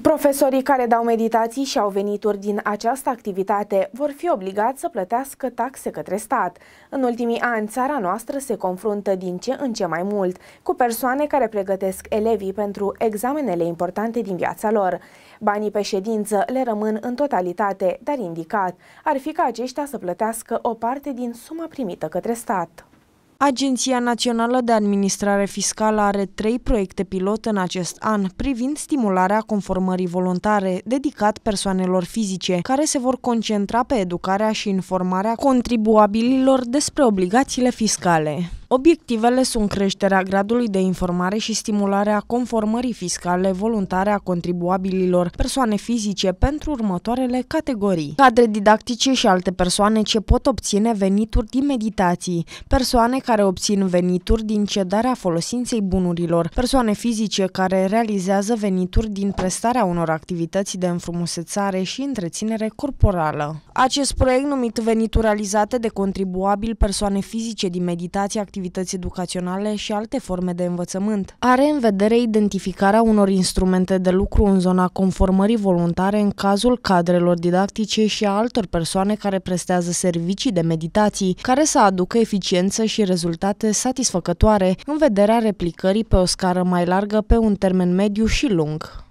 Profesorii care dau meditații și au venituri din această activitate vor fi obligați să plătească taxe către stat. În ultimii ani, țara noastră se confruntă din ce în ce mai mult cu persoane care pregătesc elevii pentru examenele importante din viața lor. Banii pe ședință le rămân în totalitate, dar indicat ar fi ca aceștia să plătească o parte din suma primită către stat. Agenția Națională de Administrare Fiscală are trei proiecte pilot în acest an privind stimularea conformării voluntare dedicat persoanelor fizice, care se vor concentra pe educarea și informarea contribuabililor despre obligațiile fiscale. Obiectivele sunt creșterea gradului de informare și stimularea conformării fiscale voluntare a contribuabililor persoane fizice pentru următoarele categorii. Cadre didactice și alte persoane ce pot obține venituri din meditații, persoane care obțin venituri din cedarea folosinței bunurilor, persoane fizice care realizează venituri din prestarea unor activități de înfrumusețare și întreținere corporală. Acest proiect numit venituri realizate de contribuabil persoane fizice din meditații activități activități educaționale și alte forme de învățământ. Are în vedere identificarea unor instrumente de lucru în zona conformării voluntare în cazul cadrelor didactice și a altor persoane care prestează servicii de meditații, care să aducă eficiență și rezultate satisfăcătoare în vederea replicării pe o scară mai largă pe un termen mediu și lung.